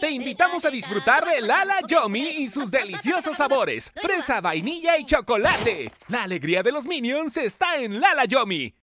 Te invitamos a disfrutar de Lala Yomi y sus deliciosos sabores, fresa, vainilla y chocolate. La alegría de los minions está en Lala Yomi.